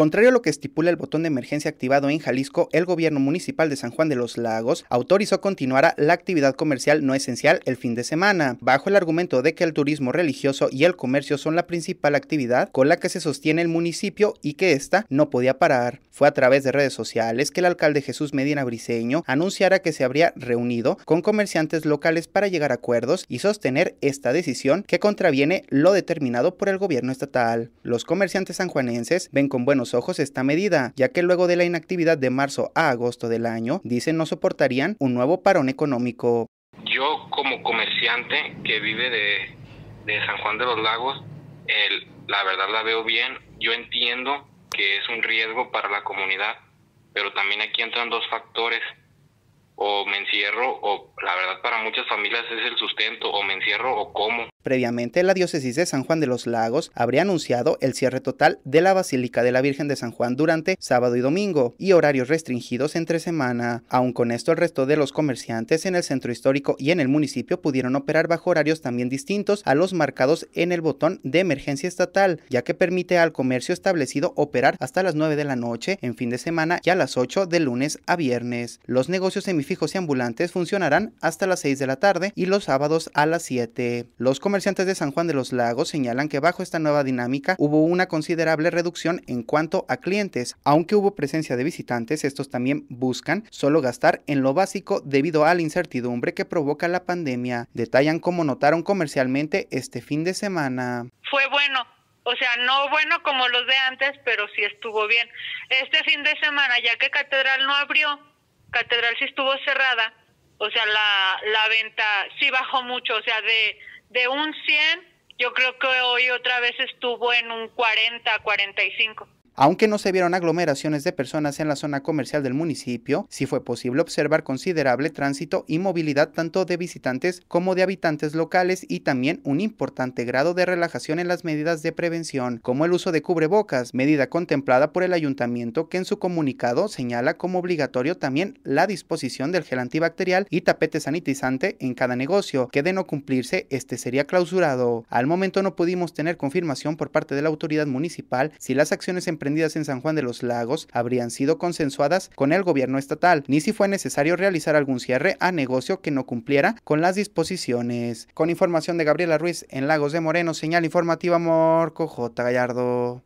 Contrario a lo que estipula el botón de emergencia activado en Jalisco, el gobierno municipal de San Juan de los Lagos autorizó continuar la actividad comercial no esencial el fin de semana, bajo el argumento de que el turismo religioso y el comercio son la principal actividad con la que se sostiene el municipio y que ésta no podía parar. Fue a través de redes sociales que el alcalde Jesús Medina Briceño anunciara que se habría reunido con comerciantes locales para llegar a acuerdos y sostener esta decisión que contraviene lo determinado por el gobierno estatal. Los comerciantes sanjuanenses ven con buenos ojos esta medida, ya que luego de la inactividad de marzo a agosto del año, dicen no soportarían un nuevo parón económico. Yo como comerciante que vive de, San Juan de los Lagos, la verdad la veo bien, yo entiendo que es un riesgo para la comunidad, pero también aquí entran dos factores, o me encierro, o la verdad para muchas familias es el sustento, o me encierro o como. Previamente, la diócesis de San Juan de los Lagos habría anunciado el cierre total de la Basílica de la Virgen de San Juan durante sábado y domingo y horarios restringidos entre semana. Aun con esto, el resto de los comerciantes en el centro histórico y en el municipio pudieron operar bajo horarios también distintos a los marcados en el botón de emergencia estatal, ya que permite al comercio establecido operar hasta las 9 de la noche en fin de semana y a las 8 de lunes a viernes. Los negocios semifijos y ambulantes funcionarán hasta las 6 de la tarde y los sábados a las 7. Los comerciantes de San Juan de los Lagos señalan que bajo esta nueva dinámica hubo una considerable reducción en cuanto a clientes. Aunque hubo presencia de visitantes, estos también buscan solo gastar en lo básico debido a la incertidumbre que provoca la pandemia. Detallan cómo notaron comercialmente este fin de semana. Fue bueno, o sea, no bueno como los de antes, pero sí estuvo bien. Este fin de semana, ya que Catedral no abrió, Catedral sí estuvo cerrada, o sea, la, la venta sí bajó mucho, o sea, de de un 100, yo creo que hoy otra vez estuvo en un 40, 45. Aunque no se vieron aglomeraciones de personas en la zona comercial del municipio, sí fue posible observar considerable tránsito y movilidad tanto de visitantes como de habitantes locales y también un importante grado de relajación en las medidas de prevención, como el uso de cubrebocas, medida contemplada por el ayuntamiento que en su comunicado señala como obligatorio también la disposición del gel antibacterial y tapete sanitizante en cada negocio, que de no cumplirse este sería clausurado. Al momento no pudimos tener confirmación por parte de la autoridad municipal si las acciones emprendidas en San Juan de los Lagos habrían sido consensuadas con el gobierno estatal, ni si fue necesario realizar algún cierre a negocio que no cumpliera con las disposiciones. Con información de Gabriela Ruiz en Lagos de Moreno, señal informativa Morco J. Gallardo.